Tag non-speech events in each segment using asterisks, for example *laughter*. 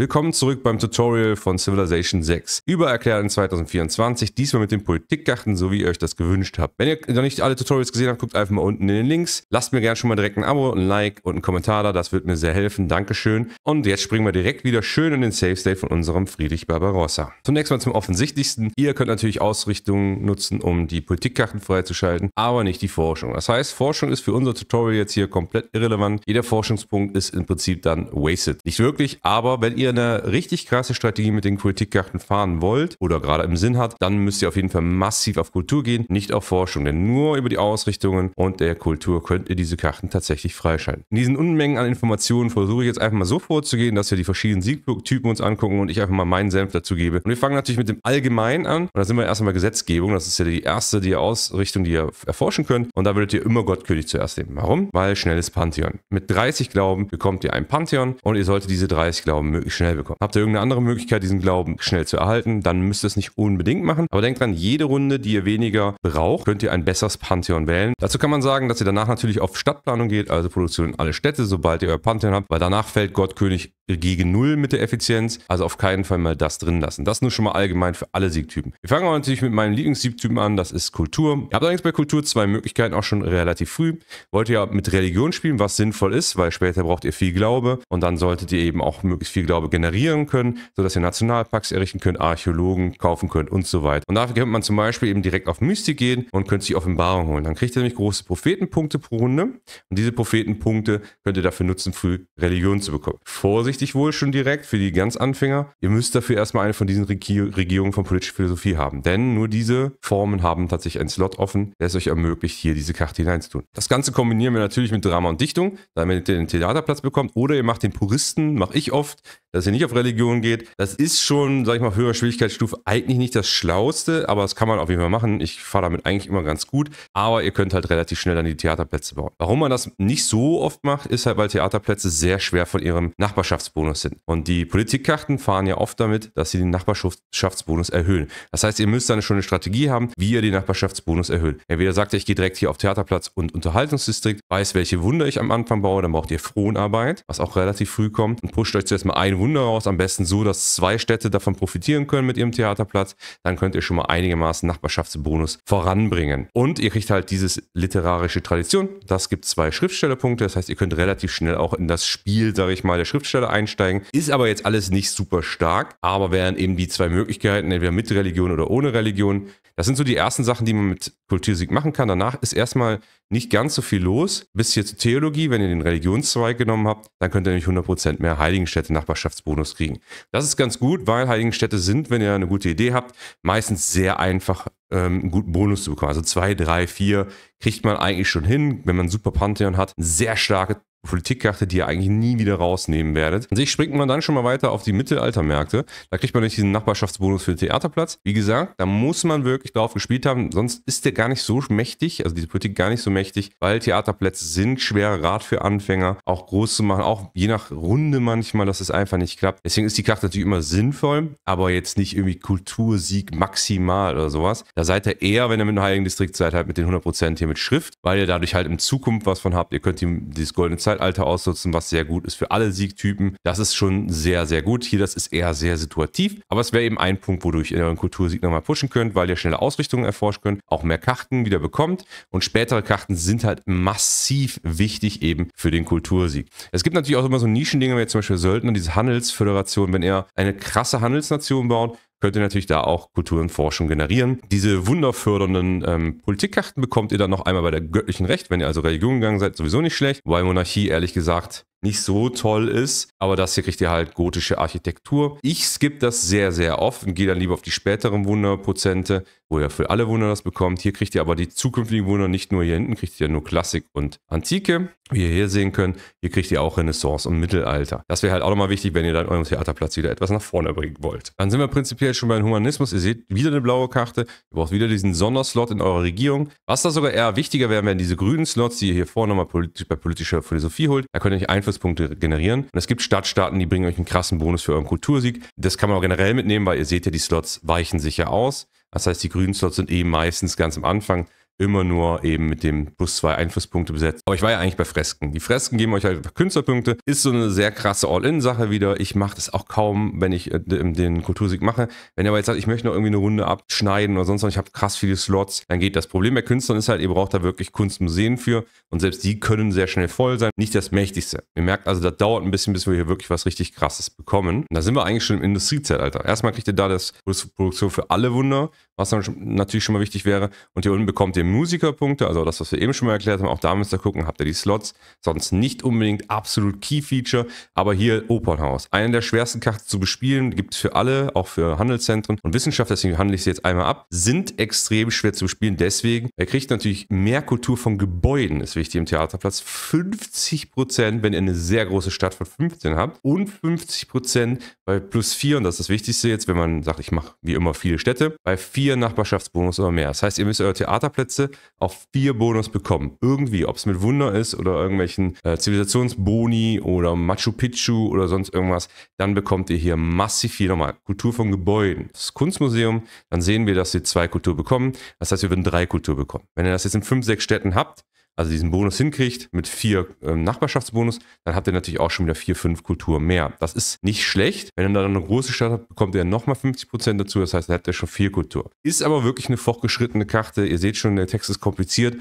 Willkommen zurück beim Tutorial von Civilization 6 Übererklärt in 2024, diesmal mit den Politikkarten, so wie ihr euch das gewünscht habt. Wenn ihr noch nicht alle Tutorials gesehen habt, guckt einfach mal unten in den Links. Lasst mir gerne schon mal direkt ein Abo, ein Like und einen Kommentar da, das wird mir sehr helfen. Dankeschön. Und jetzt springen wir direkt wieder schön in den Safe State von unserem Friedrich Barbarossa. Zunächst mal zum Offensichtlichsten. Ihr könnt natürlich Ausrichtungen nutzen, um die Politikkarten freizuschalten, aber nicht die Forschung. Das heißt, Forschung ist für unser Tutorial jetzt hier komplett irrelevant. Jeder Forschungspunkt ist im Prinzip dann wasted. Nicht wirklich, aber wenn ihr ihr eine richtig krasse Strategie mit den Politikkarten fahren wollt oder gerade im Sinn hat, dann müsst ihr auf jeden Fall massiv auf Kultur gehen, nicht auf Forschung, denn nur über die Ausrichtungen und der Kultur könnt ihr diese Karten tatsächlich freischalten. In diesen Unmengen an Informationen versuche ich jetzt einfach mal so vorzugehen, dass wir die verschiedenen Siegtypen uns angucken und ich einfach mal meinen Senf dazu gebe. Und wir fangen natürlich mit dem Allgemeinen an und da sind wir erstmal Gesetzgebung, das ist ja die erste die Ausrichtung, die ihr erforschen könnt und da würdet ihr immer Gottkönig zuerst nehmen. Warum? Weil schnelles Pantheon. Mit 30 Glauben bekommt ihr ein Pantheon und ihr solltet diese 30 Glauben möglichst schnell bekommen. Habt ihr irgendeine andere Möglichkeit, diesen Glauben schnell zu erhalten, dann müsst ihr es nicht unbedingt machen. Aber denkt dran, jede Runde, die ihr weniger braucht, könnt ihr ein besseres Pantheon wählen. Dazu kann man sagen, dass ihr danach natürlich auf Stadtplanung geht, also Produktion in alle Städte, sobald ihr euer Pantheon habt, weil danach fällt Gottkönig gegen Null mit der Effizienz. Also auf keinen Fall mal das drin lassen. Das nur schon mal allgemein für alle Siegtypen. Wir fangen aber natürlich mit meinem Lieblingssiegtypen an, das ist Kultur. Ihr habt allerdings bei Kultur zwei Möglichkeiten, auch schon relativ früh. Wollt ihr mit Religion spielen, was sinnvoll ist, weil später braucht ihr viel Glaube und dann solltet ihr eben auch möglichst viel Glaube generieren können, sodass ihr Nationalparks errichten könnt, Archäologen kaufen könnt und so weiter. Und dafür könnte man zum Beispiel eben direkt auf Mystik gehen und könnt sich Offenbarung holen. Dann kriegt ihr nämlich große Prophetenpunkte pro Runde und diese Prophetenpunkte könnt ihr dafür nutzen, früh Religion zu bekommen. Vorsichtig wohl schon direkt für die ganz Anfänger. Ihr müsst dafür erstmal eine von diesen Regier Regierungen von politischer Philosophie haben, denn nur diese Formen haben tatsächlich einen Slot offen, der es euch ermöglicht, hier diese Karte hineinzutun. Das Ganze kombinieren wir natürlich mit Drama und Dichtung, damit ihr den Theaterplatz bekommt oder ihr macht den Puristen, mache ich oft, dass ihr nicht auf Religion geht. Das ist schon, sag ich mal, auf höherer Schwierigkeitsstufe eigentlich nicht das Schlauste, aber das kann man auf jeden Fall machen. Ich fahre damit eigentlich immer ganz gut, aber ihr könnt halt relativ schnell dann die Theaterplätze bauen. Warum man das nicht so oft macht, ist halt, weil Theaterplätze sehr schwer von ihrem Nachbarschaftsbonus sind. Und die Politikkarten fahren ja oft damit, dass sie den Nachbarschaftsbonus erhöhen. Das heißt, ihr müsst dann schon eine Strategie haben, wie ihr den Nachbarschaftsbonus erhöht. Entweder sagt ihr, ich gehe direkt hier auf Theaterplatz und Unterhaltungsdistrikt, weiß, welche Wunder ich am Anfang baue, dann braucht ihr Fronarbeit, was auch relativ früh kommt und pusht euch zuerst mal ein Wunder Kunde raus. Am besten so, dass zwei Städte davon profitieren können mit ihrem Theaterplatz. Dann könnt ihr schon mal einigermaßen Nachbarschaftsbonus voranbringen. Und ihr kriegt halt dieses literarische Tradition. Das gibt zwei Schriftstellerpunkte. Das heißt, ihr könnt relativ schnell auch in das Spiel, sage ich mal, der Schriftsteller einsteigen. Ist aber jetzt alles nicht super stark. Aber wären eben die zwei Möglichkeiten, entweder mit Religion oder ohne Religion. Das sind so die ersten Sachen, die man mit Kultursieg machen kann. Danach ist erstmal nicht ganz so viel los. Bis hier zur Theologie, wenn ihr den Religionszweig genommen habt, dann könnt ihr nämlich 100% mehr Heiligenstädte Nachbarschaft Mitgliedschaftsbonus kriegen. Das ist ganz gut, weil Heiligenstädte sind, wenn ihr eine gute Idee habt, meistens sehr einfach ähm, einen guten Bonus zu bekommen. Also zwei, drei, vier kriegt man eigentlich schon hin, wenn man Super Pantheon hat. Sehr starke Politikkarte, die ihr eigentlich nie wieder rausnehmen werdet. An sich springt man dann schon mal weiter auf die Mittelaltermärkte. Da kriegt man nicht diesen Nachbarschaftsbonus für den Theaterplatz. Wie gesagt, da muss man wirklich drauf gespielt haben, sonst ist der gar nicht so mächtig, also diese Politik gar nicht so mächtig, weil Theaterplätze sind schwerer Rat für Anfänger, auch groß zu machen, auch je nach Runde manchmal, dass es einfach nicht klappt. Deswegen ist die Karte natürlich immer sinnvoll, aber jetzt nicht irgendwie Kultursieg maximal oder sowas. Da seid ihr eher, wenn ihr mit dem Heiligen Distrikt seid, halt mit den 100% hier mit Schrift, weil ihr dadurch halt in Zukunft was von habt. Ihr könnt ihm dieses goldene Zeichen Zeitalter ausnutzen, was sehr gut ist für alle Siegtypen. Das ist schon sehr, sehr gut. Hier, das ist eher sehr situativ. Aber es wäre eben ein Punkt, wodurch ihr euren Kultursieg nochmal pushen könnt, weil ihr schnelle Ausrichtungen erforschen könnt, auch mehr Karten wieder bekommt. Und spätere Karten sind halt massiv wichtig eben für den Kultursieg. Es gibt natürlich auch immer so Nischendinge, wie zum Beispiel Söldner, diese Handelsföderation. Wenn ihr eine krasse Handelsnation baut, könnt ihr natürlich da auch Kultur und Forschung generieren. Diese wunderfördernden ähm, Politikkarten bekommt ihr dann noch einmal bei der göttlichen Recht, wenn ihr also Religion gegangen seid, sowieso nicht schlecht. weil Monarchie ehrlich gesagt nicht so toll ist. Aber das hier kriegt ihr halt gotische Architektur. Ich skippe das sehr, sehr oft und gehe dann lieber auf die späteren Wunderprozente, wo ihr für alle Wunder das bekommt. Hier kriegt ihr aber die zukünftigen Wunder, nicht nur hier hinten kriegt ihr nur Klassik und Antike. Wie ihr hier sehen könnt, hier kriegt ihr auch Renaissance und Mittelalter. Das wäre halt auch nochmal wichtig, wenn ihr dann euren Theaterplatz wieder etwas nach vorne bringen wollt. Dann sind wir prinzipiell schon beim Humanismus. Ihr seht wieder eine blaue Karte. Ihr braucht wieder diesen Sonderslot in eurer Regierung. Was da sogar eher wichtiger wäre, wären diese grünen Slots, die ihr hier vorne nochmal politi bei politischer Philosophie holt. Da könnt ihr euch einfach Einflusspunkte generieren. Und es gibt Stadtstaaten, die bringen euch einen krassen Bonus für euren Kultursieg. Das kann man auch generell mitnehmen, weil ihr seht ja, die Slots weichen sich ja aus. Das heißt, die grünen Slots sind eben eh meistens ganz am Anfang immer nur eben mit dem plus zwei Einflusspunkte besetzt. Aber ich war ja eigentlich bei Fresken. Die Fresken geben euch halt Künstlerpunkte. Ist so eine sehr krasse All-In-Sache wieder. Ich mache das auch kaum, wenn ich äh, den Kultursieg mache. Wenn ihr aber jetzt sagt, ich möchte noch irgendwie eine Runde abschneiden oder sonst noch, ich habe krass viele Slots, dann geht das Problem bei Künstlern ist halt, ihr braucht da wirklich Kunstmuseen für und selbst die können sehr schnell voll sein. Nicht das mächtigste. Ihr merkt also, das dauert ein bisschen, bis wir hier wirklich was richtig krasses bekommen. Und da sind wir eigentlich schon im Industriezeitalter. Erstmal kriegt ihr da das Produktion für alle Wunder, was dann natürlich schon mal wichtig wäre und hier unten bekommt ihr Musikerpunkte, also das, was wir eben schon mal erklärt haben, auch da müsst ihr gucken, habt ihr die Slots. Sonst nicht unbedingt absolut Key-Feature, aber hier Opernhaus. Eine der schwersten Karten zu bespielen, gibt es für alle, auch für Handelszentren und Wissenschaft, deswegen handle ich sie jetzt einmal ab, sind extrem schwer zu bespielen. Deswegen, er kriegt natürlich mehr Kultur von Gebäuden, ist wichtig im Theaterplatz. 50 wenn ihr eine sehr große Stadt von 15 habt und 50 bei plus 4, und das ist das Wichtigste jetzt, wenn man sagt, ich mache wie immer viele Städte, bei 4 Nachbarschaftsbonus oder mehr. Das heißt, ihr müsst eure Theaterplätze Plätze auf vier Bonus bekommen. Irgendwie, ob es mit Wunder ist oder irgendwelchen äh, Zivilisationsboni oder Machu Picchu oder sonst irgendwas, dann bekommt ihr hier massiv viel nochmal. Kultur von Gebäuden, das Kunstmuseum, dann sehen wir, dass wir zwei Kultur bekommen. Das heißt, wir würden drei Kultur bekommen. Wenn ihr das jetzt in fünf, sechs Städten habt, also diesen Bonus hinkriegt mit vier ähm, Nachbarschaftsbonus, dann habt ihr natürlich auch schon wieder vier, fünf Kulturen mehr. Das ist nicht schlecht. Wenn ihr dann eine große Stadt habt, bekommt ihr nochmal 50% Prozent dazu. Das heißt, dann habt ihr schon vier Kultur. Ist aber wirklich eine fortgeschrittene Karte. Ihr seht schon, der Text ist kompliziert.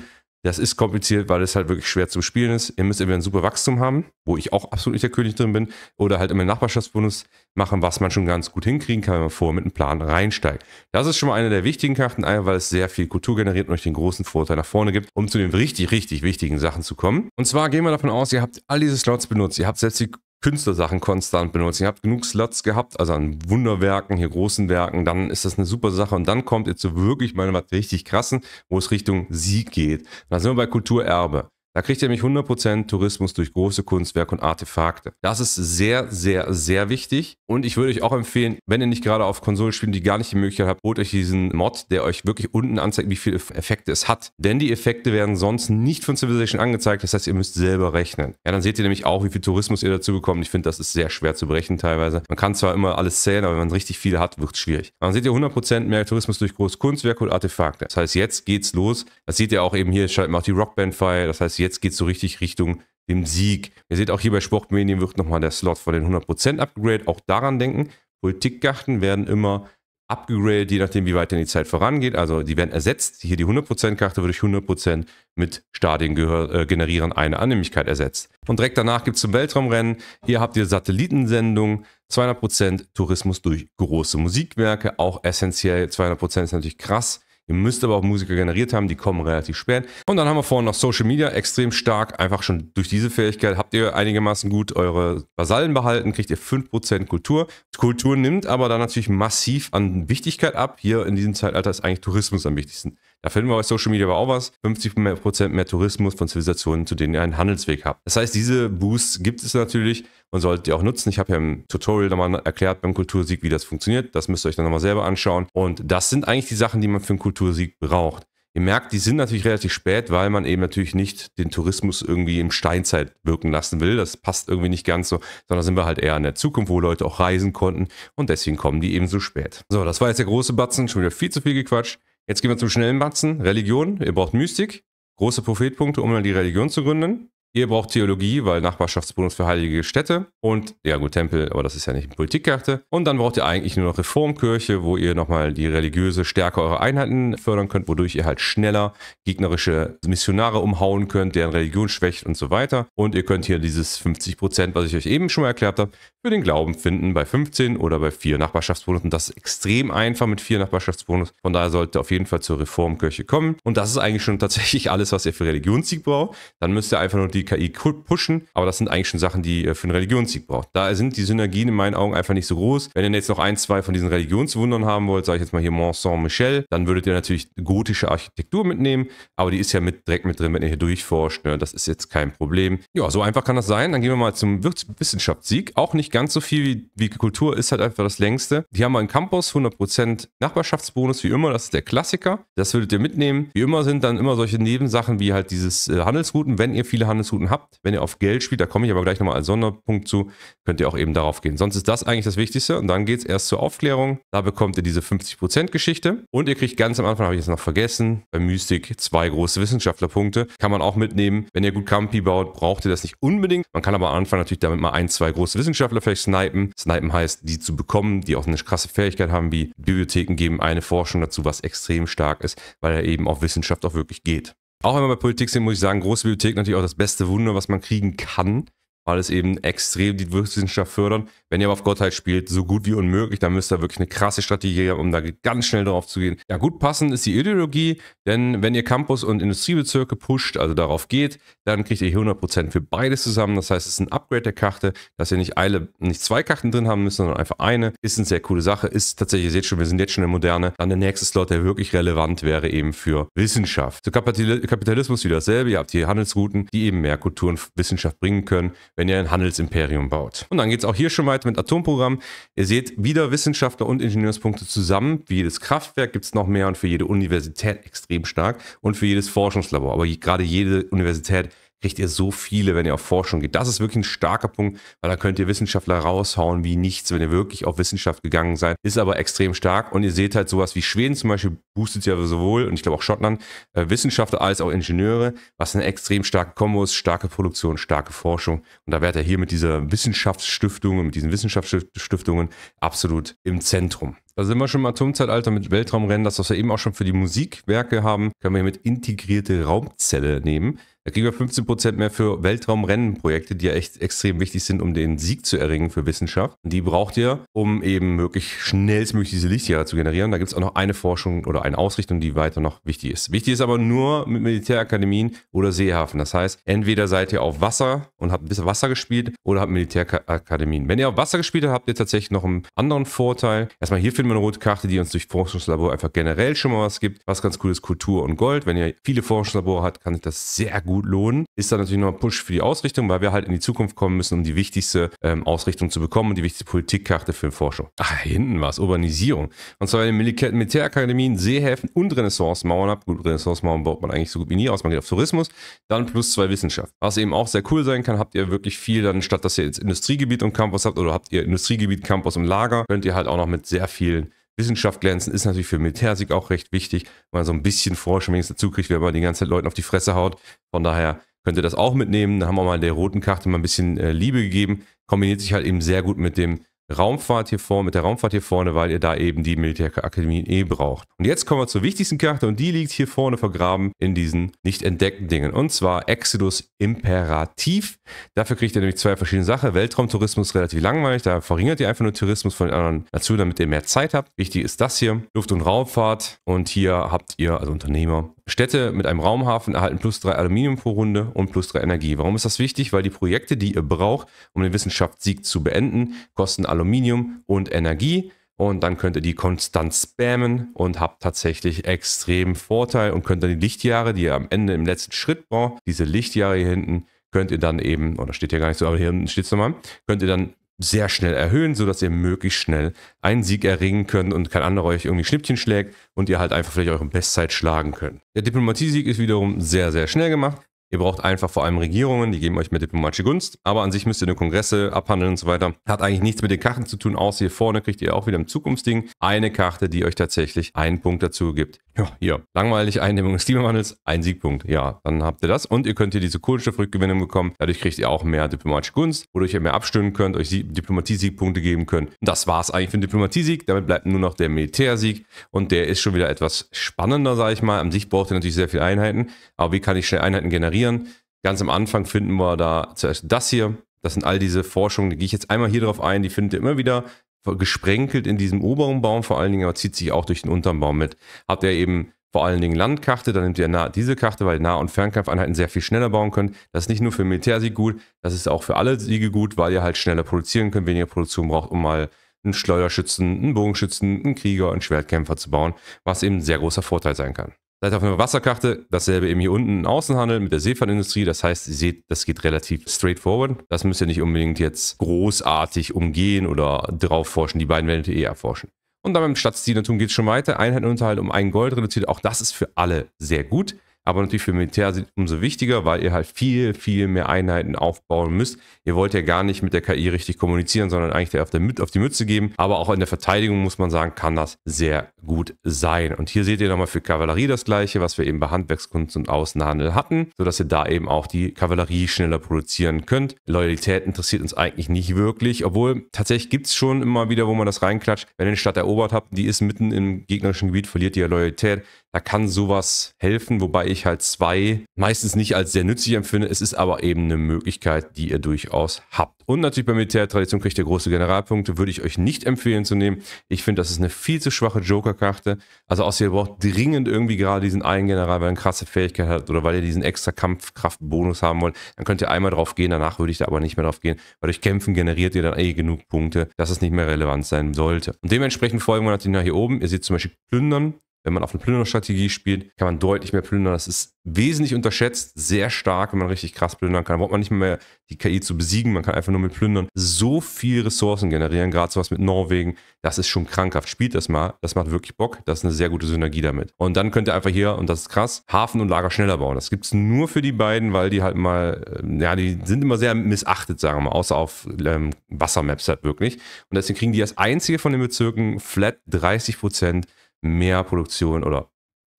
Das ist kompliziert, weil es halt wirklich schwer zu spielen ist. Ihr müsst entweder ein super Wachstum haben, wo ich auch absolut nicht der König drin bin, oder halt immer einen Nachbarschaftsbonus machen, was man schon ganz gut hinkriegen kann, wenn man vorher mit einem Plan reinsteigt. Das ist schon mal eine der wichtigen Karten, einmal weil es sehr viel Kultur generiert und euch den großen Vorteil nach vorne gibt, um zu den richtig, richtig wichtigen Sachen zu kommen. Und zwar gehen wir davon aus, ihr habt all diese Slots benutzt, ihr habt selbst die Künstlersachen konstant benutzen. Ihr habt genug Slots gehabt, also an Wunderwerken, hier großen Werken, dann ist das eine super Sache. Und dann kommt ihr zu wirklich mal was richtig krassen, wo es Richtung Sieg geht. Dann sind wir bei Kulturerbe. Da kriegt ihr nämlich 100% Tourismus durch große Kunstwerke und Artefakte. Das ist sehr, sehr, sehr wichtig. Und ich würde euch auch empfehlen, wenn ihr nicht gerade auf Konsolen spielt, die gar nicht die Möglichkeit habt, holt euch diesen Mod, der euch wirklich unten anzeigt, wie viele Effekte es hat. Denn die Effekte werden sonst nicht von Civilization angezeigt. Das heißt, ihr müsst selber rechnen. Ja, dann seht ihr nämlich auch, wie viel Tourismus ihr dazu bekommt. Ich finde, das ist sehr schwer zu berechnen teilweise. Man kann zwar immer alles zählen, aber wenn man richtig viele hat, wird es schwierig. Dann seht ihr 100% mehr Tourismus durch große Kunstwerke und Artefakte. Das heißt, jetzt geht's los. Das seht ihr auch eben hier, macht die Rockband-File. Das heißt, jetzt jetzt geht es so richtig Richtung dem Sieg. Ihr seht auch hier bei Sportmedien wird nochmal der Slot von den 100% abgegradet. Auch daran denken, Politikkarten werden immer abgegradet, je nachdem, wie weit denn die Zeit vorangeht. Also die werden ersetzt. Hier die 100%-Karte wird durch 100% mit Stadien äh, generieren eine Annehmlichkeit ersetzt. Und direkt danach gibt es zum Weltraumrennen. Hier habt ihr Satellitensendung, 200% Tourismus durch große Musikwerke, auch essentiell. 200% ist natürlich krass. Ihr müsst aber auch Musiker generiert haben, die kommen relativ spät. Und dann haben wir vorhin noch Social Media, extrem stark. Einfach schon durch diese Fähigkeit habt ihr einigermaßen gut eure Vasallen behalten, kriegt ihr 5% Kultur. Kultur nimmt aber dann natürlich massiv an Wichtigkeit ab. Hier in diesem Zeitalter ist eigentlich Tourismus am wichtigsten. Da finden wir bei Social Media aber auch was. 50% mehr Tourismus von Zivilisationen, zu denen ihr einen Handelsweg habt. Das heißt, diese Boosts gibt es natürlich und solltet ihr auch nutzen. Ich habe ja im Tutorial nochmal erklärt beim Kultursieg, wie das funktioniert. Das müsst ihr euch dann nochmal selber anschauen. Und das sind eigentlich die Sachen, die man für einen Kultursieg braucht. Ihr merkt, die sind natürlich relativ spät, weil man eben natürlich nicht den Tourismus irgendwie im Steinzeit wirken lassen will. Das passt irgendwie nicht ganz so, sondern sind wir halt eher in der Zukunft, wo Leute auch reisen konnten und deswegen kommen die eben so spät. So, das war jetzt der große Batzen, schon wieder viel zu viel gequatscht. Jetzt gehen wir zum schnellen Batzen. Religion, ihr braucht Mystik, große Prophetpunkte, um dann die Religion zu gründen. Ihr braucht Theologie, weil Nachbarschaftsbonus für heilige Städte und, ja gut, Tempel, aber das ist ja nicht eine Politikkarte. Und dann braucht ihr eigentlich nur noch Reformkirche, wo ihr nochmal die religiöse Stärke eurer Einheiten fördern könnt, wodurch ihr halt schneller gegnerische Missionare umhauen könnt, deren Religion schwächt und so weiter. Und ihr könnt hier dieses 50%, was ich euch eben schon mal erklärt habe, für den Glauben finden bei 15 oder bei 4 Nachbarschaftsbonus. Und das ist extrem einfach mit 4 Nachbarschaftsbonus. Von daher solltet ihr auf jeden Fall zur Reformkirche kommen. Und das ist eigentlich schon tatsächlich alles, was ihr für Religionssieg braucht. Dann müsst ihr einfach nur die die KI pushen, aber das sind eigentlich schon Sachen, die äh, für einen Religionssieg braucht. Da sind die Synergien in meinen Augen einfach nicht so groß. Wenn ihr jetzt noch ein, zwei von diesen Religionswundern haben wollt, sage ich jetzt mal hier Mont Saint-Michel, dann würdet ihr natürlich gotische Architektur mitnehmen, aber die ist ja mit, direkt mit drin, wenn ihr hier durchforscht. Ne? Das ist jetzt kein Problem. Ja, so einfach kann das sein. Dann gehen wir mal zum Wissenschaftssieg. Auch nicht ganz so viel wie, wie Kultur, ist halt einfach das längste. Hier haben wir einen Campus, 100% Nachbarschaftsbonus, wie immer. Das ist der Klassiker. Das würdet ihr mitnehmen. Wie immer sind dann immer solche Nebensachen wie halt dieses äh, Handelsrouten. Wenn ihr viele Handelsrouten Handelsrouten habt, wenn ihr auf Geld spielt, da komme ich aber gleich nochmal als Sonderpunkt zu, könnt ihr auch eben darauf gehen. Sonst ist das eigentlich das Wichtigste und dann geht es erst zur Aufklärung. Da bekommt ihr diese 50% Geschichte und ihr kriegt ganz am Anfang, habe ich jetzt noch vergessen, bei Mystic zwei große Wissenschaftlerpunkte. Kann man auch mitnehmen. Wenn ihr gut Campi baut, braucht ihr das nicht unbedingt. Man kann aber am Anfang natürlich damit mal ein, zwei große Wissenschaftler vielleicht snipen. Snipen heißt, die zu bekommen, die auch eine krasse Fähigkeit haben, wie Bibliotheken geben eine Forschung dazu, was extrem stark ist, weil er eben auf Wissenschaft auch wirklich geht. Auch wenn wir bei Politik sind, muss ich sagen, große Bibliothek natürlich auch das beste Wunder, was man kriegen kann weil es eben extrem die Wissenschaft fördern. Wenn ihr aber auf Gottheit spielt, so gut wie unmöglich, dann müsst ihr wirklich eine krasse Strategie haben, um da ganz schnell drauf zu gehen. Ja, gut passend ist die Ideologie, denn wenn ihr Campus und Industriebezirke pusht, also darauf geht, dann kriegt ihr hier 100% für beides zusammen. Das heißt, es ist ein Upgrade der Karte, dass ihr nicht, alle, nicht zwei Karten drin haben müsst, sondern einfach eine. Ist eine sehr coole Sache. Ist tatsächlich, ihr seht schon, wir sind jetzt schon in Moderne. Dann der nächste Slot, der wirklich relevant wäre eben für Wissenschaft. Zu Kapitalismus wieder dasselbe. Ihr habt hier Handelsrouten, die eben mehr Kultur und Wissenschaft bringen können wenn ihr ein Handelsimperium baut. Und dann geht es auch hier schon weiter mit Atomprogramm. Ihr seht wieder Wissenschaftler und Ingenieurspunkte zusammen. Für jedes Kraftwerk gibt es noch mehr und für jede Universität extrem stark und für jedes Forschungslabor. Aber gerade jede Universität kriegt ihr so viele, wenn ihr auf Forschung geht. Das ist wirklich ein starker Punkt, weil da könnt ihr Wissenschaftler raushauen wie nichts, wenn ihr wirklich auf Wissenschaft gegangen seid. Ist aber extrem stark und ihr seht halt sowas wie Schweden zum Beispiel boostet ja sowohl, und ich glaube auch Schottland, äh, Wissenschaftler als auch Ingenieure, was eine extrem starke Kombo ist, starke Produktion, starke Forschung. Und da werdet ihr hier mit dieser Wissenschaftsstiftung mit diesen Wissenschaftsstiftungen absolut im Zentrum. Da sind wir schon im Atomzeitalter mit Weltraumrennen, das was wir eben auch schon für die Musikwerke haben, können wir hier mit integrierte Raumzelle nehmen. Da kriegen wir 15% mehr für Weltraumrennenprojekte, die ja echt extrem wichtig sind, um den Sieg zu erringen für Wissenschaft. Und die braucht ihr, um eben wirklich schnellstmöglich diese Lichtjahre zu generieren. Da gibt es auch noch eine Forschung oder eine Ausrichtung, die weiter noch wichtig ist. Wichtig ist aber nur mit Militärakademien oder Seehafen. Das heißt, entweder seid ihr auf Wasser und habt ein bisschen Wasser gespielt oder habt Militärakademien. Wenn ihr auf Wasser gespielt habt, habt ihr tatsächlich noch einen anderen Vorteil. Erstmal hier hierfür eben eine rote Karte, die uns durch Forschungslabor einfach generell schon mal was gibt. Was ganz cool ist, Kultur und Gold. Wenn ihr viele Forschungslabore habt, kann sich das sehr gut lohnen. Ist dann natürlich noch ein Push für die Ausrichtung, weil wir halt in die Zukunft kommen müssen, um die wichtigste ähm, Ausrichtung zu bekommen und die wichtigste Politikkarte für Forschung. Ach, hinten war es, Urbanisierung. Und zwar in den Militärakademien, Seehäfen und Renaissance-Mauern ab. Gut, Renaissance-Mauern baut man eigentlich so gut wie nie aus. Man geht auf Tourismus, dann plus zwei Wissenschaft. Was eben auch sehr cool sein kann, habt ihr wirklich viel dann, statt dass ihr jetzt Industriegebiet und Campus habt oder habt ihr Industriegebiet, Campus und Lager, könnt ihr halt auch noch mit sehr viel Wissenschaft glänzen ist natürlich für Militärsieg auch recht wichtig, weil man so ein bisschen Forschung wenigstens dazu kriegt, wenn man die ganze Zeit Leuten auf die Fresse haut. Von daher könnt ihr das auch mitnehmen. Da haben wir mal der roten Karte mal ein bisschen äh, Liebe gegeben. Kombiniert sich halt eben sehr gut mit dem Raumfahrt hier vorne, mit der Raumfahrt hier vorne, weil ihr da eben die Militärakademie E braucht. Und jetzt kommen wir zur wichtigsten Karte und die liegt hier vorne vergraben in diesen nicht entdeckten Dingen. Und zwar Exodus Imperativ. Dafür kriegt ihr nämlich zwei verschiedene Sachen. Weltraumtourismus relativ langweilig, da verringert ihr einfach nur Tourismus von den anderen Nationen, damit ihr mehr Zeit habt. Wichtig ist das hier, Luft- und Raumfahrt. Und hier habt ihr, also Unternehmer, Städte mit einem Raumhafen erhalten plus drei Aluminium pro Runde und plus drei Energie. Warum ist das wichtig? Weil die Projekte, die ihr braucht, um den Wissenschaftssieg zu beenden, kosten Aluminium und Energie. Und dann könnt ihr die konstant spammen und habt tatsächlich extrem Vorteil und könnt dann die Lichtjahre, die ihr am Ende im letzten Schritt braucht, diese Lichtjahre hier hinten, könnt ihr dann eben, oder steht hier gar nicht so, aber hier hinten steht es nochmal, könnt ihr dann sehr schnell erhöhen, sodass ihr möglichst schnell einen Sieg erringen könnt und kein anderer euch irgendwie Schnippchen schlägt und ihr halt einfach vielleicht eure Bestzeit schlagen könnt. Der Diplomatiesieg ist wiederum sehr, sehr schnell gemacht. Ihr braucht einfach vor allem Regierungen, die geben euch mehr diplomatische Gunst. Aber an sich müsst ihr eine Kongresse abhandeln und so weiter. Hat eigentlich nichts mit den Karten zu tun, außer hier vorne kriegt ihr auch wieder im Zukunftsding eine Karte, die euch tatsächlich einen Punkt dazu gibt. Ja, hier. Langweilig, Eindämmung des Klimawandels, ein Siegpunkt. Ja, dann habt ihr das. Und ihr könnt hier diese Kohlenstoffrückgewinnung bekommen. Dadurch kriegt ihr auch mehr diplomatische Gunst, wodurch ihr mehr abstimmen könnt, euch Diplomatie-Siegpunkte geben könnt. Und das es eigentlich für den Diplomatie-Sieg. Damit bleibt nur noch der Militärsieg. Und der ist schon wieder etwas spannender, sage ich mal. An sich braucht ihr natürlich sehr viele Einheiten. Aber wie kann ich schnell Einheiten generieren? generieren. Ganz am Anfang finden wir da zuerst das hier. Das sind all diese Forschungen, die gehe ich jetzt einmal hier drauf ein. Die findet ihr immer wieder gesprenkelt in diesem oberen Baum vor allen Dingen, aber zieht sich auch durch den unteren Baum mit. Habt ihr eben vor allen Dingen Landkarte, dann nehmt ihr nah diese Karte, weil Nah- und Fernkampfeinheiten sehr viel schneller bauen können. Das ist nicht nur für Militärsieg gut, das ist auch für alle Siege gut, weil ihr halt schneller produzieren könnt, weniger Produktion braucht, um mal einen Schleuderschützen, einen Bogenschützen, einen Krieger, einen Schwertkämpfer zu bauen, was eben ein sehr großer Vorteil sein kann. Seid auf einer Wasserkarte, dasselbe eben hier unten im Außenhandel mit der Seefahrtindustrie. Das heißt, ihr seht, das geht relativ straightforward. Das müsst ihr nicht unbedingt jetzt großartig umgehen oder drauf forschen. Die beiden werdet ihr eher erforschen. Und dann beim Stadtstielentum geht es schon weiter. Einheitenunterhalt um ein Gold reduziert. Auch das ist für alle sehr gut aber natürlich für Militär umso wichtiger, weil ihr halt viel, viel mehr Einheiten aufbauen müsst. Ihr wollt ja gar nicht mit der KI richtig kommunizieren, sondern eigentlich auf, der, auf die Mütze geben. Aber auch in der Verteidigung muss man sagen, kann das sehr gut sein. Und hier seht ihr nochmal für Kavallerie das gleiche, was wir eben bei Handwerkskunst und Außenhandel hatten, sodass ihr da eben auch die Kavallerie schneller produzieren könnt. Loyalität interessiert uns eigentlich nicht wirklich, obwohl tatsächlich gibt es schon immer wieder, wo man das reinklatscht. Wenn ihr eine Stadt erobert habt, die ist mitten im gegnerischen Gebiet, verliert ihr Loyalität. Da kann sowas helfen, wobei ich halt zwei meistens nicht als sehr nützlich empfinde. Es ist aber eben eine Möglichkeit, die ihr durchaus habt. Und natürlich bei Militärtradition kriegt ihr große Generalpunkte. Würde ich euch nicht empfehlen zu nehmen. Ich finde, das ist eine viel zu schwache Joker-Karte. Also außer ihr braucht dringend irgendwie gerade diesen einen General, weil er eine krasse Fähigkeit hat oder weil ihr diesen extra Kampfkraftbonus haben wollt. Dann könnt ihr einmal drauf gehen, danach würde ich da aber nicht mehr drauf gehen. Weil durch Kämpfen generiert ihr dann eh genug Punkte, dass es nicht mehr relevant sein sollte. Und dementsprechend folgen wir natürlich nach hier oben. Ihr seht zum Beispiel Plündern. Wenn man auf eine Plünderstrategie spielt, kann man deutlich mehr plündern. Das ist wesentlich unterschätzt, sehr stark, wenn man richtig krass plündern kann. Da braucht man nicht mehr die KI zu besiegen, man kann einfach nur mit plündern so viel Ressourcen generieren, gerade sowas mit Norwegen. Das ist schon krankhaft. Spielt das mal, das macht wirklich Bock. Das ist eine sehr gute Synergie damit. Und dann könnt ihr einfach hier, und das ist krass, Hafen und Lager schneller bauen. Das gibt es nur für die beiden, weil die halt mal, äh, ja, die sind immer sehr missachtet, sagen wir mal, außer auf ähm, Wassermaps halt wirklich. Und deswegen kriegen die als einzige von den Bezirken flat 30 Prozent mehr Produktion oder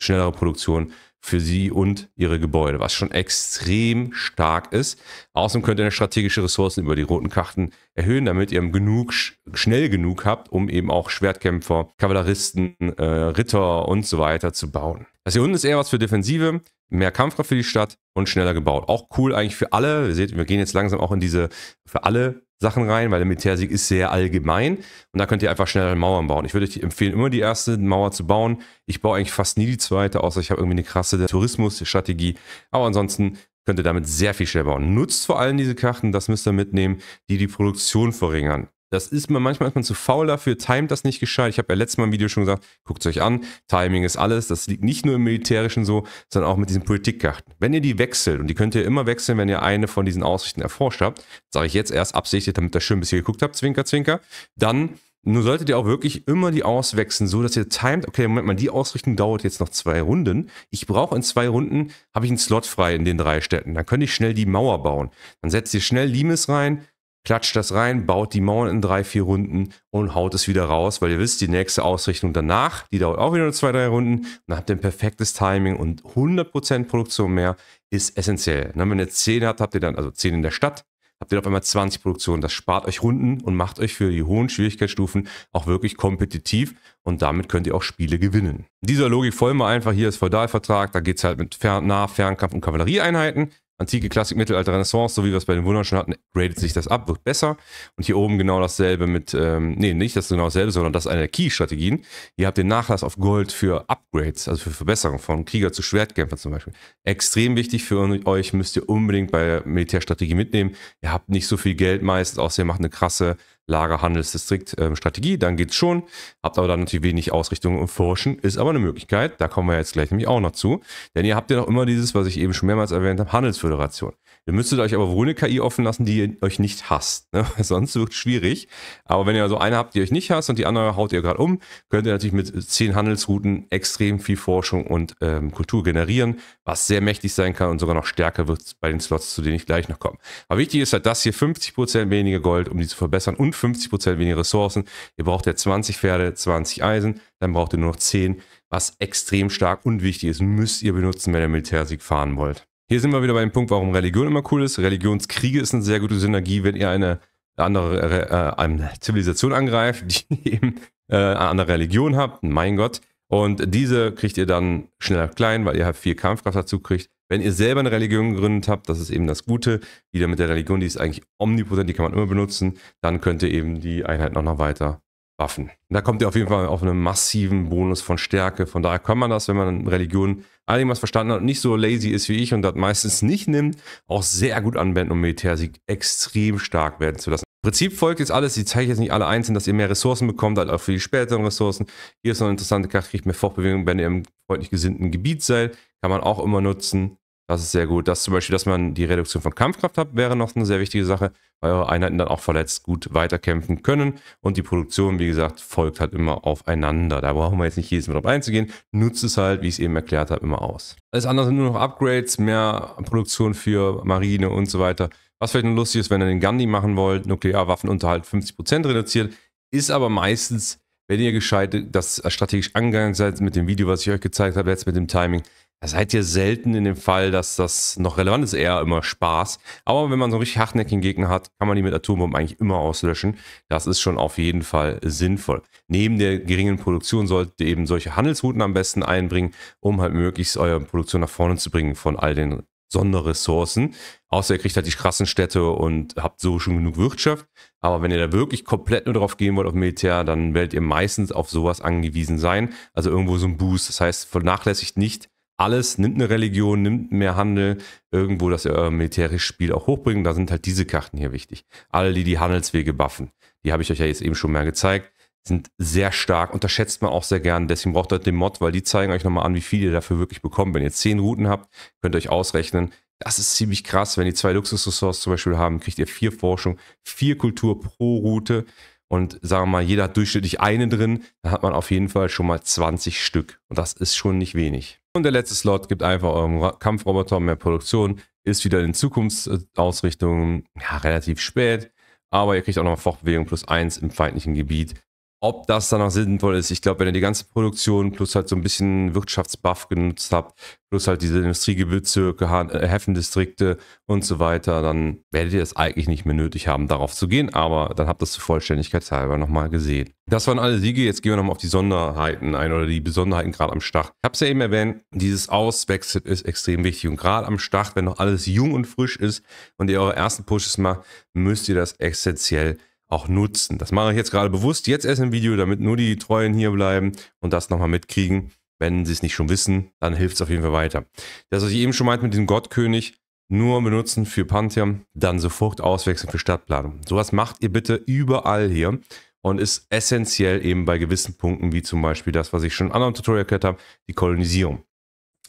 schnellere Produktion für sie und ihre Gebäude, was schon extrem stark ist. Außerdem könnt ihr strategische Ressourcen über die roten Karten erhöhen, damit ihr genug, schnell genug habt, um eben auch Schwertkämpfer, Kavalleristen, äh, Ritter und so weiter zu bauen. Das hier unten ist eher was für Defensive, mehr Kampfkraft für die Stadt und schneller gebaut. Auch cool eigentlich für alle. Ihr seht, wir gehen jetzt langsam auch in diese für alle Sachen rein, weil der Militärsieg ist sehr allgemein und da könnt ihr einfach schnell Mauern bauen. Ich würde euch empfehlen, immer die erste Mauer zu bauen. Ich baue eigentlich fast nie die zweite, außer ich habe irgendwie eine krasse Tourismusstrategie. Aber ansonsten könnt ihr damit sehr viel schnell bauen. Nutzt vor allem diese Karten, das müsst ihr mitnehmen, die die Produktion verringern. Das ist man manchmal ist man zu faul dafür, timet das nicht gescheit. Ich habe ja letztes Mal im Video schon gesagt, guckt euch an, Timing ist alles. Das liegt nicht nur im Militärischen so, sondern auch mit diesen Politikkarten. Wenn ihr die wechselt, und die könnt ihr immer wechseln, wenn ihr eine von diesen Ausrichten erforscht habt, sage ich jetzt erst absichtlich, damit ihr schön ein bisschen geguckt habt, Zwinker, Zwinker, dann nur solltet ihr auch wirklich immer die auswechseln, so dass ihr timet, okay, Moment mal, die Ausrichtung dauert jetzt noch zwei Runden. Ich brauche in zwei Runden, habe ich einen Slot frei in den drei Städten. Dann könnte ich schnell die Mauer bauen. Dann setzt ihr schnell Limes rein, klatscht das rein, baut die Mauern in drei, vier Runden und haut es wieder raus, weil ihr wisst, die nächste Ausrichtung danach, die dauert auch wieder nur zwei, drei Runden. Dann habt ihr ein perfektes Timing und 100% Produktion mehr ist essentiell. Und ne, wenn ihr 10 habt, habt ihr dann, also 10 in der Stadt, habt ihr auf einmal 20 Produktionen. Das spart euch Runden und macht euch für die hohen Schwierigkeitsstufen auch wirklich kompetitiv und damit könnt ihr auch Spiele gewinnen. In Dieser Logik folgen wir einfach, hier ist Feudalvertrag, da geht es halt mit Fern-, Nah-, Fernkampf- und Kavallerieeinheiten. Antike, Klassik, Mittelalter, Renaissance, so wie wir es bei den Wundern schon hatten, gradet sich das ab, wird besser. Und hier oben genau dasselbe mit, ähm, nee, nicht das genau dasselbe, sondern das ist eine der Key-Strategien. Ihr habt den Nachlass auf Gold für Upgrades, also für Verbesserungen von Krieger zu Schwertkämpfer zum Beispiel. Extrem wichtig für euch, müsst ihr unbedingt bei Militärstrategie mitnehmen. Ihr habt nicht so viel Geld meistens, außer ihr macht eine krasse Lager, Handelsdistrikt, ähm, Strategie, dann geht's schon. Habt aber dann natürlich wenig Ausrichtung und Forschen, ist aber eine Möglichkeit. Da kommen wir jetzt gleich nämlich auch noch zu. Denn ihr habt ja noch immer dieses, was ich eben schon mehrmals erwähnt habe, Handelsföderation. Ihr müsstet euch aber wohl eine KI offen lassen, die ihr euch nicht hasst. Ne? *laughs* Sonst wird es schwierig. Aber wenn ihr also eine habt, die euch nicht hasst und die andere haut ihr gerade um, könnt ihr natürlich mit zehn Handelsrouten extrem viel Forschung und ähm, Kultur generieren, was sehr mächtig sein kann und sogar noch stärker wird bei den Slots, zu denen ich gleich noch komme. Aber wichtig ist halt das hier, 50% weniger Gold, um die zu verbessern und 50% weniger Ressourcen. Ihr braucht ja 20 Pferde, 20 Eisen, dann braucht ihr nur noch 10, was extrem stark und wichtig ist, müsst ihr benutzen, wenn ihr Militärsieg fahren wollt. Hier sind wir wieder bei dem Punkt, warum Religion immer cool ist. Religionskriege ist eine sehr gute Synergie, wenn ihr eine andere äh, eine Zivilisation angreift, die *laughs* eben äh, eine andere Religion habt. Mein Gott. Und diese kriegt ihr dann schneller klein, weil ihr halt viel Kampfkraft dazu kriegt. Wenn ihr selber eine Religion gegründet habt, das ist eben das Gute, wieder mit der Religion, die ist eigentlich omnipotent, die kann man immer benutzen, dann könnt ihr eben die Einheit noch, noch weiter Waffen. Da kommt ihr auf jeden Fall auf einen massiven Bonus von Stärke. Von daher kann man das, wenn man Religion einigermaßen verstanden hat und nicht so lazy ist wie ich und das meistens nicht nimmt, auch sehr gut anwenden, um Militärsieg extrem stark werden zu lassen. Im Prinzip folgt jetzt alles, die zeige jetzt nicht alle einzeln, dass ihr mehr Ressourcen bekommt, halt auch für die späteren Ressourcen. Hier ist noch eine interessante Karte, kriegt mehr Fortbewegung, wenn ihr im freundlich gesinnten Gebiet seid. Kann man auch immer nutzen. Das ist sehr gut. Das zum Beispiel, dass man die Reduktion von Kampfkraft hat, wäre noch eine sehr wichtige Sache eure Einheiten dann auch verletzt gut weiterkämpfen können. Und die Produktion, wie gesagt, folgt halt immer aufeinander. Da brauchen wir jetzt nicht jedes Mal drauf einzugehen. Nutzt es halt, wie ich es eben erklärt habe, immer aus. Alles andere sind nur noch Upgrades, mehr Produktion für Marine und so weiter. Was vielleicht noch lustig ist, wenn ihr den Gandhi machen wollt, Nuklearwaffenunterhalt 50% reduziert, ist aber meistens, wenn ihr gescheit das strategisch angegangen seid mit dem Video, was ich euch gezeigt habe, jetzt mit dem Timing, da seid ihr selten in dem Fall, dass das noch relevant ist, eher immer Spaß. Aber wenn man so einen richtig hartnäckigen Gegner hat, kann man die mit Atombomben eigentlich immer auslöschen. Das ist schon auf jeden Fall sinnvoll. Neben der geringen Produktion solltet ihr eben solche Handelsrouten am besten einbringen, um halt möglichst eure Produktion nach vorne zu bringen von all den Sonderressourcen. Außer ihr kriegt halt die krassen Städte und habt so schon genug Wirtschaft. Aber wenn ihr da wirklich komplett nur drauf gehen wollt auf Militär, dann werdet ihr meistens auf sowas angewiesen sein. Also irgendwo so ein Boost. Das heißt, vernachlässigt nicht alles, nimmt eine Religion, nimmt mehr Handel, irgendwo, dass ihr euer militärisches Spiel auch hochbringt. Da sind halt diese Karten hier wichtig. Alle, die die Handelswege buffen, die habe ich euch ja jetzt eben schon mal gezeigt, sind sehr stark, unterschätzt man auch sehr gern. Deswegen braucht ihr halt den Mod, weil die zeigen euch nochmal an, wie viel ihr dafür wirklich bekommt. Wenn ihr 10 Routen habt, könnt ihr euch ausrechnen. Das ist ziemlich krass. Wenn ihr zwei Luxusressorts zum Beispiel haben, kriegt ihr vier Forschung, vier Kultur pro Route. Und sagen wir mal, jeder hat durchschnittlich eine drin, dann hat man auf jeden Fall schon mal 20 Stück. Und das ist schon nicht wenig. Und der letzte Slot gibt einfach eurem Kampfroboter mehr Produktion, ist wieder in Zukunftsausrichtungen ja, relativ spät, aber ihr kriegt auch noch Fortbewegung plus 1 im feindlichen Gebiet ob das dann auch sinnvoll ist. Ich glaube, wenn ihr die ganze Produktion plus halt so ein bisschen Wirtschaftsbuff genutzt habt, plus halt diese Industriegebirgsbezirke, äh, Heffendistrikte und so weiter, dann werdet ihr es eigentlich nicht mehr nötig haben, darauf zu gehen, aber dann habt ihr es zur Vollständigkeit halber nochmal gesehen. Das waren alle Siege, jetzt gehen wir nochmal auf die Sonderheiten ein oder die Besonderheiten gerade am Start. Ich habe es ja eben erwähnt, dieses Auswechseln ist extrem wichtig und gerade am Start, wenn noch alles jung und frisch ist und ihr eure ersten Pushes macht, müsst ihr das essentiell auch nutzen. Das mache ich jetzt gerade bewusst, jetzt erst im Video, damit nur die Treuen hier bleiben und das nochmal mitkriegen. Wenn sie es nicht schon wissen, dann hilft es auf jeden Fall weiter. Das, was ich eben schon meinte mit dem Gottkönig, nur benutzen für Pantheon, dann sofort auswechseln für Stadtplanung. Sowas macht ihr bitte überall hier und ist essentiell eben bei gewissen Punkten, wie zum Beispiel das, was ich schon in einem anderen Tutorial erklärt habe, die Kolonisierung.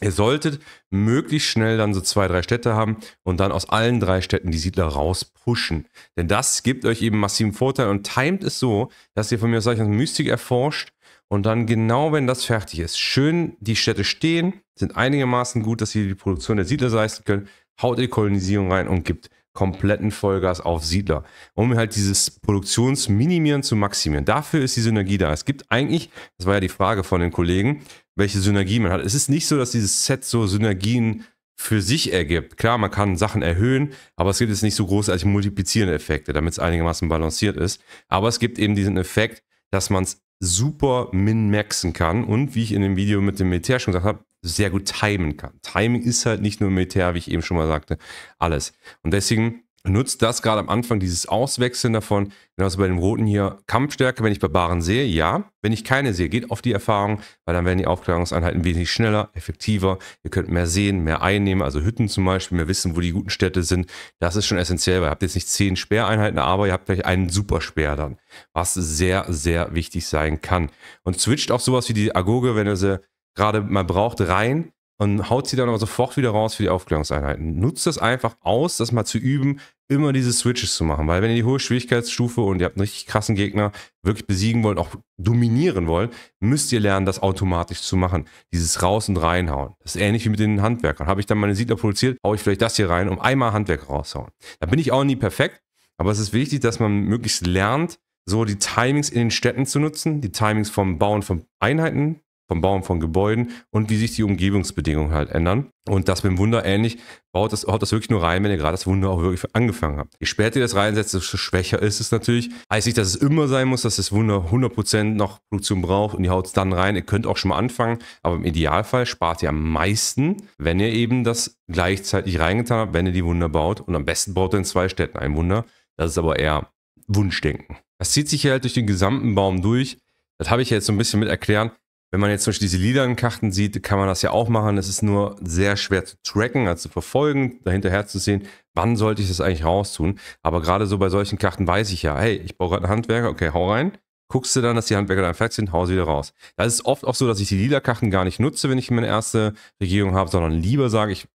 Ihr solltet möglichst schnell dann so zwei, drei Städte haben und dann aus allen drei Städten die Siedler rauspushen. Denn das gibt euch eben massiven Vorteil und timet es so, dass ihr von mir aus solchen Mystik erforscht und dann genau, wenn das fertig ist, schön die Städte stehen, sind einigermaßen gut, dass ihr die Produktion der Siedler leisten könnt, haut ihr Kolonisierung rein und gibt kompletten Vollgas auf Siedler, um halt dieses Produktionsminimieren zu maximieren. Dafür ist die Synergie da. Es gibt eigentlich, das war ja die Frage von den Kollegen, welche Synergie man hat. Es ist nicht so, dass dieses Set so Synergien für sich ergibt. Klar, man kann Sachen erhöhen, aber es gibt jetzt nicht so großartig multiplizierende Effekte, damit es einigermaßen balanciert ist. Aber es gibt eben diesen Effekt, dass man es super min-maxen kann und wie ich in dem Video mit dem Militär schon gesagt habe, sehr gut timen kann. Timing ist halt nicht nur Militär, wie ich eben schon mal sagte, alles. Und deswegen nutzt das gerade am Anfang, dieses Auswechseln davon, genauso also bei dem Roten hier, Kampfstärke, wenn ich Barbaren sehe, ja. Wenn ich keine sehe, geht auf die Erfahrung, weil dann werden die Aufklärungseinheiten wesentlich schneller, effektiver. Ihr könnt mehr sehen, mehr einnehmen, also Hütten zum Beispiel, mehr wissen, wo die guten Städte sind. Das ist schon essentiell, weil ihr habt jetzt nicht zehn Speereinheiten, aber ihr habt vielleicht einen Supersperr dann, was sehr, sehr wichtig sein kann. Und switcht auch sowas wie die Agoge, wenn ihr sie gerade mal braucht, rein und haut sie dann aber sofort wieder raus für die Aufklärungseinheiten. Nutzt das einfach aus, das mal zu üben, immer diese Switches zu machen, weil wenn ihr die hohe Schwierigkeitsstufe und ihr habt einen richtig krassen Gegner wirklich besiegen wollt, auch dominieren wollt, müsst ihr lernen, das automatisch zu machen. Dieses raus und reinhauen. Das ist ähnlich wie mit den Handwerkern. Habe ich dann meine Siedler produziert, haue ich vielleicht das hier rein, um einmal Handwerk raushauen. Da bin ich auch nie perfekt, aber es ist wichtig, dass man möglichst lernt, so die Timings in den Städten zu nutzen, die Timings vom Bauen von Einheiten vom Bauen von Gebäuden und wie sich die Umgebungsbedingungen halt ändern. Und das mit dem Wunder ähnlich, baut das, haut das wirklich nur rein, wenn ihr gerade das Wunder auch wirklich angefangen habt. Je später ihr das reinsetzt, desto schwächer ist es natürlich. Heißt nicht, dass es immer sein muss, dass das Wunder 100% noch Produktion braucht und ihr haut es dann rein. Ihr könnt auch schon mal anfangen, aber im Idealfall spart ihr am meisten, wenn ihr eben das gleichzeitig reingetan habt, wenn ihr die Wunder baut. Und am besten baut ihr in zwei Städten ein Wunder. Das ist aber eher Wunschdenken. Das zieht sich halt durch den gesamten Baum durch. Das habe ich jetzt so ein bisschen mit erklären. Wenn man jetzt zum Beispiel diese Liedernkarten sieht, kann man das ja auch machen. Es ist nur sehr schwer zu tracken, also zu verfolgen, dahinterher zu sehen, wann sollte ich das eigentlich raustun. Aber gerade so bei solchen Karten weiß ich ja, hey, ich brauche gerade einen Handwerker, okay, hau rein. Guckst du dann, dass die Handwerker dann fertig sind, hau sie wieder raus. Das ist oft auch so, dass ich die Liederkarten gar nicht nutze, wenn ich meine erste Regierung habe, sondern lieber sage, ich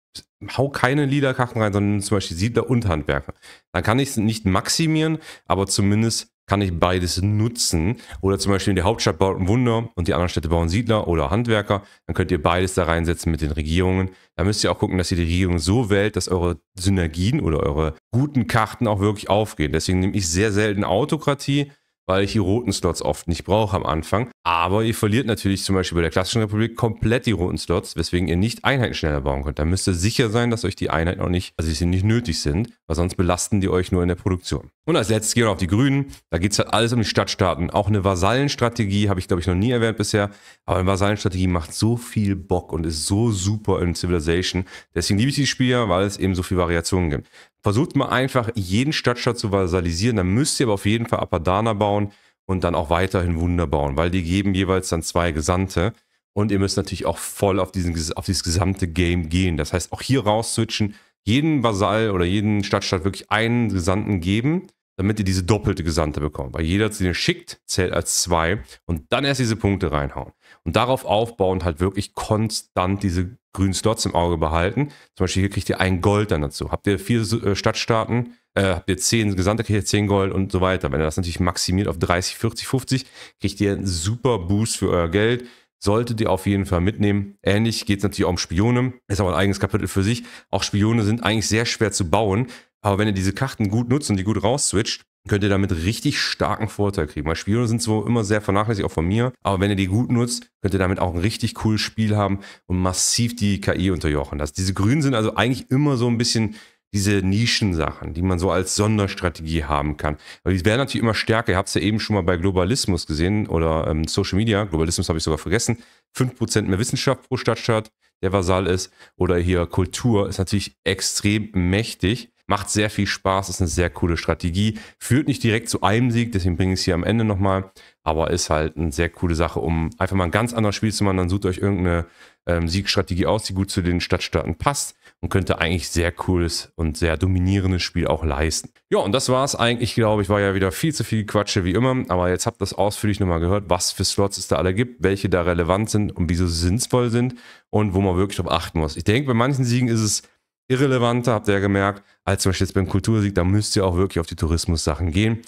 hau keine Liederkarten rein, sondern zum Beispiel Siedler und Handwerker. Dann kann ich es nicht maximieren, aber zumindest kann ich beides nutzen. Oder zum Beispiel in der Hauptstadt baut ein Wunder und die anderen Städte bauen Siedler oder Handwerker. Dann könnt ihr beides da reinsetzen mit den Regierungen. Da müsst ihr auch gucken, dass ihr die Regierung so wählt, dass eure Synergien oder eure guten Karten auch wirklich aufgehen. Deswegen nehme ich sehr selten Autokratie, weil ich die roten Slots oft nicht brauche am Anfang. Aber ihr verliert natürlich zum Beispiel bei der klassischen Republik komplett die roten Slots, weswegen ihr nicht Einheiten schneller bauen könnt. Da müsst ihr sicher sein, dass euch die Einheiten auch nicht, also sie nicht nötig sind, weil sonst belasten die euch nur in der Produktion. Und als letztes gehen wir auf die Grünen. Da geht es halt alles um die Stadtstaaten. Auch eine Vasallenstrategie habe ich, glaube ich, noch nie erwähnt bisher. Aber eine Vasallenstrategie macht so viel Bock und ist so super in Civilization. Deswegen liebe ich dieses Spiel ja, weil es eben so viele Variationen gibt. Versucht mal einfach, jeden Stadtstaat zu vasalisieren. Dann müsst ihr aber auf jeden Fall Apadana bauen und dann auch weiterhin Wunder bauen, weil die geben jeweils dann zwei Gesandte. Und ihr müsst natürlich auch voll auf, diesen, auf dieses gesamte Game gehen. Das heißt, auch hier raus switchen, jeden Vasall oder jeden Stadtstaat wirklich einen Gesandten geben damit ihr diese doppelte Gesandte bekommt. Weil jeder, den ihr schickt, zählt als zwei und dann erst diese Punkte reinhauen. Und darauf aufbauend halt wirklich konstant diese grünen Slots im Auge behalten. Zum Beispiel hier kriegt ihr ein Gold dann dazu. Habt ihr vier äh, Stadtstaaten, äh, habt ihr zehn Gesandte, kriegt ihr zehn Gold und so weiter. Wenn ihr das natürlich maximiert auf 30, 40, 50, kriegt ihr einen super Boost für euer Geld solltet ihr auf jeden Fall mitnehmen. Ähnlich geht es natürlich auch um Spione, ist aber ein eigenes Kapitel für sich. Auch Spione sind eigentlich sehr schwer zu bauen, aber wenn ihr diese Karten gut nutzt und die gut rausswitcht, könnt ihr damit richtig starken Vorteil kriegen. Weil Spione sind so immer sehr vernachlässigt, auch von mir. Aber wenn ihr die gut nutzt, könnt ihr damit auch ein richtig cooles Spiel haben und massiv die KI unterjochen. Das, diese Grünen sind also eigentlich immer so ein bisschen diese Nischensachen, die man so als Sonderstrategie haben kann. Aber die werden natürlich immer stärker. Ihr habt es ja eben schon mal bei Globalismus gesehen oder ähm, Social Media. Globalismus habe ich sogar vergessen. 5% mehr Wissenschaft pro Stadtstaat, der Vasal ist. Oder hier Kultur ist natürlich extrem mächtig. Macht sehr viel Spaß, ist eine sehr coole Strategie. Führt nicht direkt zu einem Sieg, deswegen bringe ich es hier am Ende nochmal. Aber ist halt eine sehr coole Sache, um einfach mal ein ganz anderes Spiel zu machen. Dann sucht euch irgendeine ähm, Siegstrategie aus, die gut zu den Stadtstaaten passt und könnte eigentlich sehr cooles und sehr dominierendes Spiel auch leisten. Ja, und das war es eigentlich, glaube ich, war ja wieder viel zu viel Quatsche wie immer, aber jetzt habt ihr das ausführlich nochmal gehört, was für Slots es da alle gibt, welche da relevant sind und wieso sie sinnvoll sind und wo man wirklich drauf achten muss. Ich denke, bei manchen Siegen ist es irrelevanter, habt ihr ja gemerkt, als zum Beispiel jetzt beim Kultursieg. Da müsst ihr auch wirklich auf die Tourismus-Sachen gehen.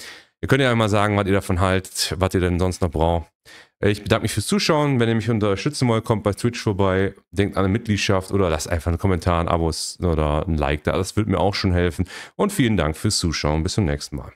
Ihr könnt ja immer sagen, was ihr davon haltet, was ihr denn sonst noch braucht. Äh, ich bedanke mich fürs Zuschauen. Wenn ihr mich unterstützen wollt, kommt bei Twitch vorbei. Denkt an eine Mitgliedschaft oder lasst einfach einen Kommentar, ein Abo oder ein Like da. Das würde mir auch schon helfen. Und vielen Dank fürs Zuschauen. Bis zum nächsten Mal.